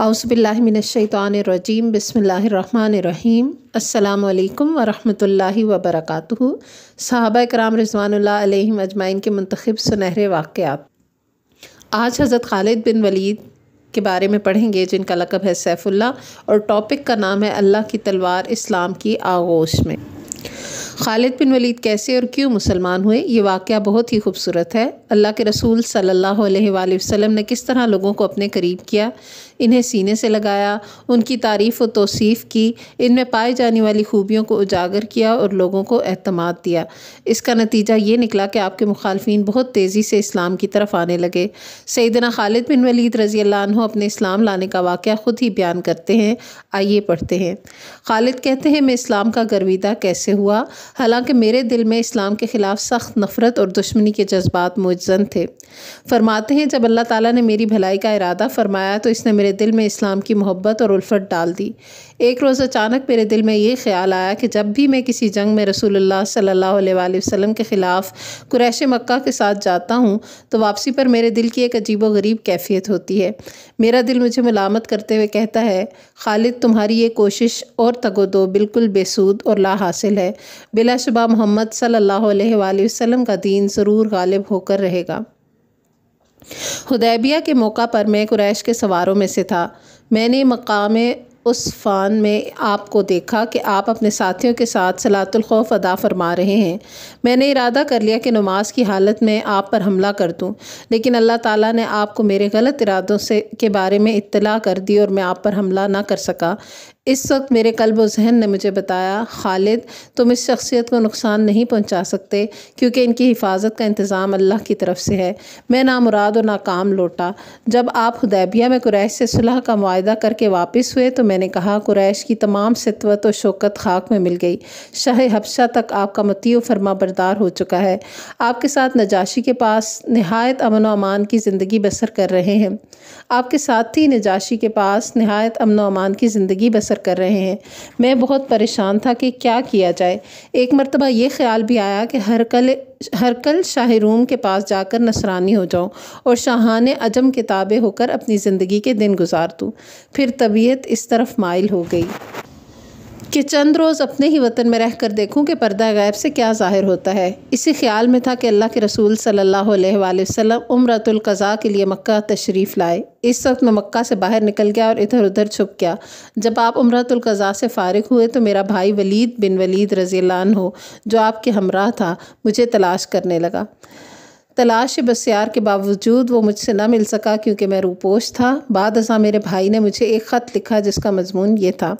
आउसबिल्लिमिनशैतरजीम बसमीम अल्लाम वरहमल वबरक साहबा कराम रजवान अजमाइन के मंतखब सुनहरे वाक़ आज हज़रत खालिद बिन वलीद के बारे में पढ़ेंगे जिनका लकब है सैफुल्ला और टॉपिक का नाम है अल्लाह की तलवार इस्लाम की आगोश में खालिद बिन वलीद कैसे और क्यों मुसलमान हुए ये वाक़ बहुत ही खूबसूरत है अल्लाह के रसूल सल्लल्लाहु अलैहि वसल्लम ने किस तरह लोगों को अपने करीब किया इन्हें सीने से लगाया उनकी तारीफ़ व तोसीफ़ की इनमें पाई जाने वाली खूबियों को उजागर किया और लोगों को अहतमाद दिया इसका नतीजा ये निकला कि आपके मुखालफी बहुत तेज़ी से इस्लाम की तरफ आने लगे सईदना खालिद बिन वलीद रजी अपने इस्लाम लाने का वाक़ ख़ुद ही बयान करते हैं आइए पढ़ते हैं खालिद कहते हैं मैं इस्लाम का गर्विदा कैसे हुआ हालांकि मेरे दिल में इस्लाम के ख़िलाफ़ सख्त नफ़रत और दुश्मनी के जज्बात मुजन थे फरमाते हैं जब अल्लाह ताला ने मेरी भलाई का इरादा फरमाया तो इसने मेरे दिल में इस्लाम की मोहब्बत और उल्फत डाल दी एक रोज़ अचानक मेरे दिल में ये ख्याल आया कि जब भी मैं किसी जंग में रसूलुल्लाह सल्लल्लाहु अलैहि वसल्लम के ख़िलाफ़ कुरैश मक्का के साथ जाता हूँ तो वापसी पर मेरे दिल की एक अजीब गरीब कैफियत होती है मेरा दिल मुझे मलामत करते हुए कहता है खालिद तुम्हारी ये कोशिश और तगोदो बिल्कुल बेसूद और ला हासिल है बिलाशुबा मोहम्मद सल्लल्लाहु अलैहि वसल्लम का दीन ज़रूर गालिब होकर रहेगा हदैबिया के मौका पर मैं कुरैश के सवारों में से था मैंने मकाम उस फ़ान में आपको देखा कि आप अपने साथियों के साथ सलातुल्खौफ अदा फरमा रहे हैं मैंने इरादा कर लिया कि नमाज की हालत में आप पर हमला कर दूं लेकिन अल्लाह ताला ने आपको मेरे गलत इरादों से के बारे में इतला कर दी और मैं आप पर हमला ना कर सका इस वक्त मेरे कल्ब जहन ने मुझे बताया खालिद तुम इस शख्सियत को नुकसान नहीं पहुंचा सकते क्योंकि इनकी हिफाजत का इंतज़ाम अल्लाह की तरफ से है मैं ना मुराद और नाकाम लौटा जब आप हुदैबिया में कुरैश से सुलह का माहा करके वापस हुए तो मैंने कहा कुरैश की तमाम सितवत और शौकत खाक में मिल गई शाह हबशा तक आपका मतीय फरमा बरदार हो चुका है आपके साथ नजाशी के पास नहायत अमन व अमान की ज़िंदगी बसर कर रहे हैं आपके साथ ही नजाशी के पास नहायत अमन अमान की ज़िंदगी बसर असर कर रहे हैं मैं बहुत परेशान था कि क्या किया जाए एक मरतबा ये ख्याल भी आया कि हर कल हर कल शाहरूम के पास जाकर नसरानी हो जाऊं और शाहान अजम किताबें होकर अपनी ज़िंदगी के दिन गुजार दूँ फिर तबीयत इस तरफ माइल हो गई कि चंद रोज़ अपने ही वतन में रह कर देखूँ कि पर्दा गायब से क्या ज़ाहिर होता है इसी ख्याल में था कि अल्लाह के रसूल सल्ला वसम उम्रतुल्कज़ा के लिए मक्का तशरीफ़ लाए इस वक्त मैं मक्का से बाहर निकल गया और इधर उधर छुप गया जब आप उम्रतुल्कज़ा से फ़ारिग हुए तो मेरा भाई वलीद बिन वलीद रजीलान हो जो आपके हमराह था मुझे तलाश करने लगा तलाश बस्यार के बावजूद वो मुझसे ना मिल सका क्योंकि मैं रूपोश था बाद असा मेरे भाई ने मुझे एक ख़त लिखा जिसका मजमून ये था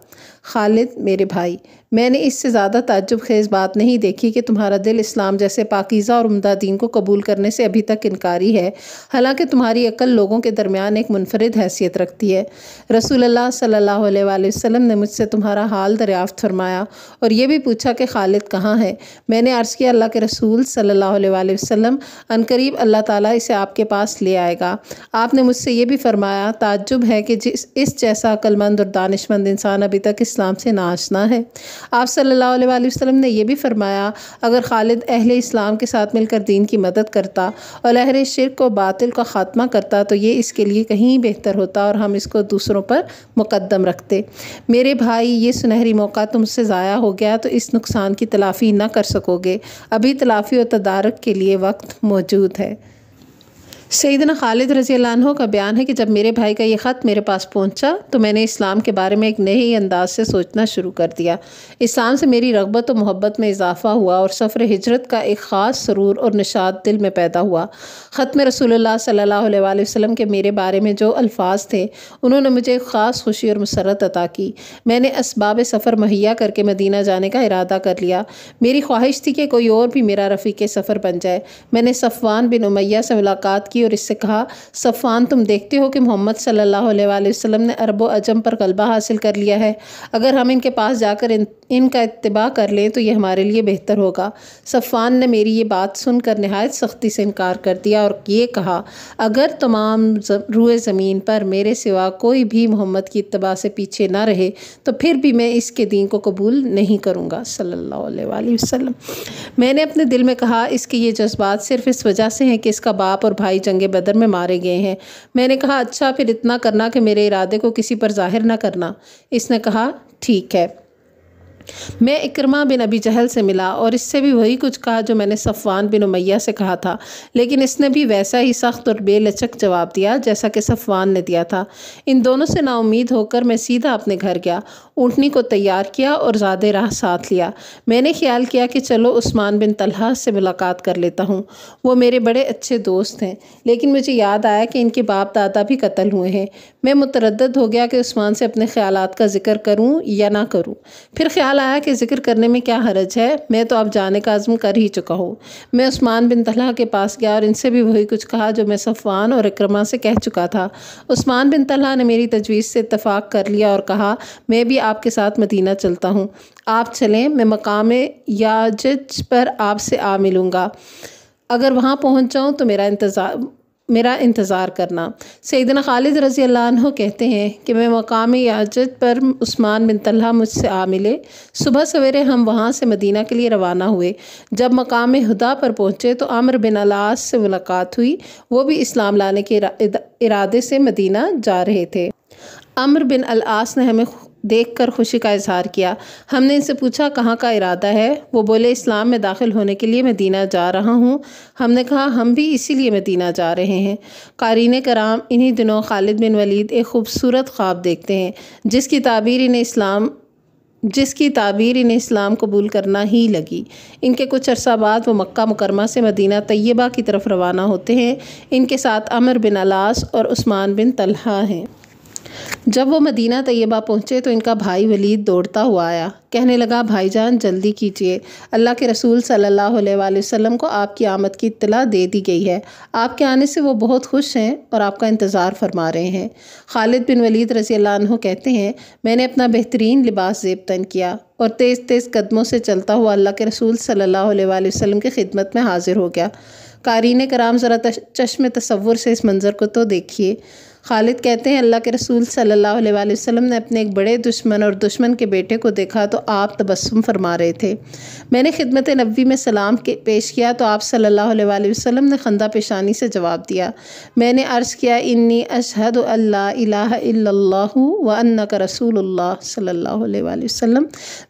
खालिद मेरे भाई मैंने इससे ज़्यादा ताजुब खेज़ बात नहीं देखी कि तुम्हारा दिल इस्लाम जैसे पाकिज़ा और उमदा दीन को कबूल करने से अभी तक इनकारी है हालांकि तुम्हारी अक्ल लोगों के दरमियान एक मुनफरद हैसियत रखती है रसूल सल्ला वसम ने मुझसे तुम्हारा हाल दरियाफ़त फरमाया और ये भी पूछा कि खालिद कहाँ है मैंने अर्ज़ किया अल्लाह के रसूल सल्ला वसम अनकरीब अल्लाह ताली इसे आपके पास ले आएगा आपने मुझसे ये भी फरमाया ताजुब है कि जिस इस जैसा अक्लमंद और दानशमंद इंसान अभी तक इस्लाम से नाचना है आप सल्लल्लाहु अलैहि वसल्लम ने यह भी फरमाया अगर खालिद अहल इस्लाम के साथ मिलकर दीन की मदद करता और लहर शिरक को बातिल का ख़ात्मा करता तो ये इसके लिए कहीं बेहतर होता और हम इसको दूसरों पर मुकदम रखते मेरे भाई ये सुनहरी मौका तुमसे ज़ाया हो गया तो इस नुकसान की तलाफ़ी ना कर सकोगे अभी तलाफ़ी और तदारक के लिए वक्त मौजूद है सईदना खालिद रजी अल्लाह का बयान है कि जब मेरे भाई का ये ख़त मेरे पास पहुंचा तो मैंने इस्लाम के बारे में एक नए अंदाज से सोचना शुरू कर दिया इस्लाम से मेरी रगबत और मोहब्बत में इजाफ़ा हुआ और सफ़र हिजरत का एक ख़ास सरूर और निशाद दिल में पैदा हुआ ख़त में रसूलुल्लाह सल्लल्लाहु अलैहि वसल्लम के मेरे बारे में जो अल्फाज थे उन्होंने मुझे एक ख़ास खुशी और मसरत अदा की मैंने इसबाब सफ़र मुहैया करके मदीना जाने का इरादा कर लिया मेरी ख्वाहिश थी कि कोई और भी मेरा रफ़ी सफ़र बन जाए मैंने सफ़वान बिन उमैया से मुलाकात की की और इससे कहा सफ़ान तुम देखते हो कि मोहम्मद सल्लल्लाहु अलैहि वसल्लम ने अरबों अजम पर गलबा हासिल कर लिया है अगर हम इनके पास जाकर इन इनका इतबा कर लें तो ये हमारे लिए बेहतर होगा सफ़ान ने मेरी ये बात सुनकर नहायत सख्ती से इनकार कर दिया और ये कहा अगर तमाम रुए ज़मीन पर मेरे सिवा कोई भी मोहम्मद की इतबा से पीछे ना रहे तो फिर भी मैं इसके दीन को कबूल नहीं करूँगा सल्ला वसम मैंने अपने दिल में कहा इसके ये जज्बात सिर्फ इस वजह से हैं कि इसका बाप और भाई जंगे बदर में मारे गए हैं मैंने कहा अच्छा फिर इतना करना कि मेरे इरादे को किसी पर जाहिर ना करना इसने कहा ठीक है मैं इक्रमा बिन अबी जहल से मिला और इससे भी वही कुछ कहा जो मैंने सफ़वान बिन उमैया से कहा था लेकिन इसने भी वैसा ही सख्त और बेलचक जवाब दिया जैसा कि सफ़वान ने दिया था इन दोनों से नाउमीद होकर मैं सीधा अपने घर गया ऊँटनी को तैयार किया और ज़्यादा राह साथ लिया मैंने ख्याल किया कि चलो उस्मान बिन तलहा से मुलाकात कर लेता हूँ वो मेरे बड़े अच्छे दोस्त हैं लेकिन मुझे याद आया कि इनके बाप दादा भी कत्ल हुए हैं मैं मुतरद हो गया कि उस्मान से अपने ख्याल का जिक्र करूँ या ना करूँ फिर ख्याल ख्याल आया कि जिक्र करने में क्या हरज है मैं तो अब जाने का आज़म कर ही चुका हूँ मैं उस्मान बिन तलहा के पास गया और इनसे भी वही कुछ कहा जो मैं सफ़वान और अक्रमा से कह चुका था उस्मान बिन तलहा ने मेरी तजवीज़ से इतफ़ाक़ कर लिया और कहा मैं भी आपके साथ मदीना चलता हूँ आप चलें मैं मकाम याजज पर आपसे आ मिलूँगा अगर वहाँ पहुँच जाऊँ तो मेरा इंतज़ार मेरा इंतज़ार करना सैदन खालिद रज़ी अल्लाह कहते हैं कि मैं मकामी याजत पर उस्मान बिन तल्हा मुझसे आ मिले सुबह सवेरे हम वहाँ से मदीना के लिए रवाना हुए जब मकाम हदा पर पहुँचे तो अमर बिन अलास से मुलाकात हुई वो भी इस्लाम लाने के इरादे से मदीना जा रहे थे अमर बिन अलास ने हमें देखकर खुशी का इजहार किया हमने इनसे पूछा कहाँ का इरादा है वो बोले इस्लाम में दाखिल होने के लिए मदीना जा रहा हूँ हमने कहा हम भी इसीलिए मदीना जा रहे हैं कारीन कराम इन्हीं दिनों खालिद बिन वलीद एक खूबसूरत ख्वाब देखते हैं जिसकी ताबीर इन्हें इस्लाम जिसकी ताबीर इन्हें इस्लाम कबूल करना ही लगी इनके कुछ अरसा बाद वो मक्का मुकरमा से मदीना तय्यबा की तरफ रवाना होते हैं इनके साथ अमर बिन अलास और उस्मान बिन तलहा हैं जब वो मदीना तैयबा पहुँचे तो इनका भाई वलीद दौड़ता हुआ आया कहने लगा भाईजान जल्दी कीजिए अल्लाह के रसूल सल्लल्लाहु अलैहि वसल्लम को आपकी आमद की इतला दे दी गई है आपके आने से वो बहुत खुश हैं और आपका इंतज़ार फरमा रहे हैं खालिद बिन वलीद रजी अल्लाह कहते हैं मैंने अपना बेहतरीन लिबास तन किया और तेज़ तेज़ कदमों से चलता हुआ अल्लाह के रसूल सल्लल्लाहु अलैहि वसल्लम की खिदमत में हाजिर हो गया कारीन कराम ज़रा चश्म तस्वुर से इस मंज़र को तो देखिए खालिद कहते हैं अल्लाह के रसूल सल्लल्लाहु अलैहि वसल्लम ने अपने एक बड़े दुश्मन और दुश्मन के बेटे को देखा तो आप तबस्म फरमा रहे थे मैंने खिदमत नबी में सलाम के पेश किया तो आप सल्लल्लाहु अलैहि वसल्लम ने खंदा पेशानी से जवाब दिया मैंने अर्ज़ किया इन्नी अशहद अल्लाह व अन्ना का रसूल सल्ला वसम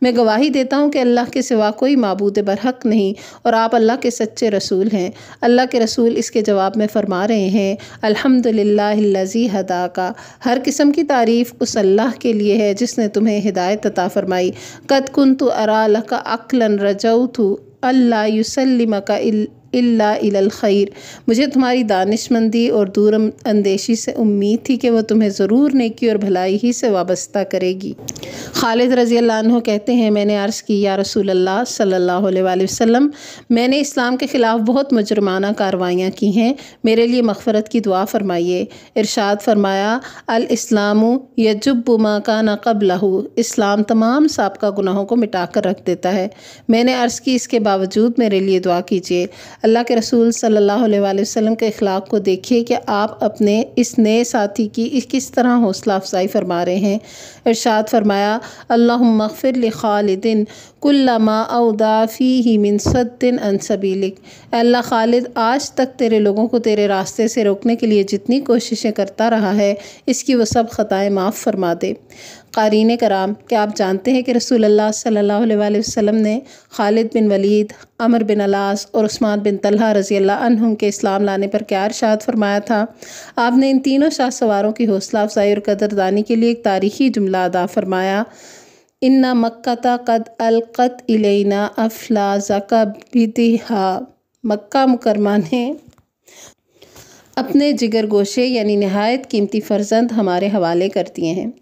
मैं गवाही देता हूँ कि अल्लाह के सिवा कोई मबूद बरहक नहीं और आप अल्लाह के सच्चे रसूल हैं अल्लाह के रसूल इसके जवाब में फ़रमा रहे हैं अलहमदिल्लाजी दी हदा का हर किस्म की तारीफ़ उस अल्लाह के लिए है जिसने तुम्हें हिदायत अता फरमाई कद कुन तो अरा लका अक्लन रजऊ थू अल्ला युसलिम का इल्ला खैर मुझे तुम्हारी दानिशमंदी और दूर अंदेशी से उम्मीद थी कि वह तुम्हें ज़रूर नेकी और भलाई ही से वाबस्ता करेगी खालिद रजी अल्लाह कहते हैं मैंने अर्ज़ की या रसूल अल्लाह सल्लल्लाहु अलैहि वसल्लम मैंने इस्लाम के ख़िलाफ़ बहुत मुजरमाना कार्रवाइयाँ की हैं मेरे लिए मफ़रत की दुआ फरमाइए इरशाद फरमाया अल यजुबुमा का नकब लहू इस्लाम तमाम सबका गुनाहों को मिटा कर रख देता है मैंने अर्ज़ की इसके बावजूद मेरे लिए दुआ कीजिए अल्लाह के रसूल सल्लल्लाहु अलैहि वसल्लम के अखलाक को देखिए कि आप अपने इस नए साथी की किस तरह हौसला अफजाई फरमा रहे हैं इरशाद फरमाया अल्लाह मगफ़िर खालिदिन कुल्लमा अदाफ़ी ही मिन सद्दिन अनसबीलिक अल्लाह खालिद आज तक तेरे लोगों को तेरे रास्ते से रोकने के लिए जितनी कोशिशें करता रहा है इसकी वो सब ख़ताएँ माफ़ फरमा दे क़ारीन कराम क्या आप जानते हैं कि रसूल सल्ला वसम ने Khalid bin Walid Amr bin Alas और उस्मान बिन तलहा रज़ी अल्लाह के इस्लाम लाने पर क्या इरशाद फरमाया था आपने इन तीनों शाह सवारों की हौसला अफजाई और कदरदानी के लिए एक तारीखी जुमला अदा फरमाया इन्ना मक्का कद अलकत इलेना अफला जका मक्का मुकरमा ने अपने जिगर गोशे यानी नहायत कीमती फर्जंद हमारे हवाले कर दिए हैं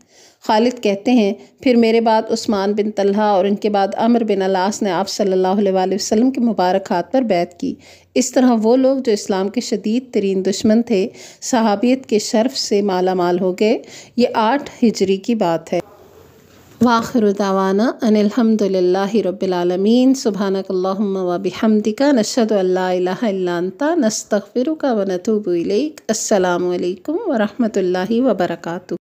खालिद कहते हैं फिर मेरे बाद उस्मान बिन तल्हा और उनके बाद अमर बिन अलास ने आप सल्लल्लाहु अलैहि वसल्लम के मुबारक हाथ पर बैत की इस तरह वो लोग जो इस्लाम के शदीद तरीन दुश्मन थे सहाबियत के शर्फ से माला माल हो गए ये आठ हिजरी की बात है वाखर दावाना अनिलहमदिल्ला रबालमीन सुबहानकल्लाबिहमदिका नशद नस्तफ़िर का वनतूबलैक असलकम वरहमल वबरकू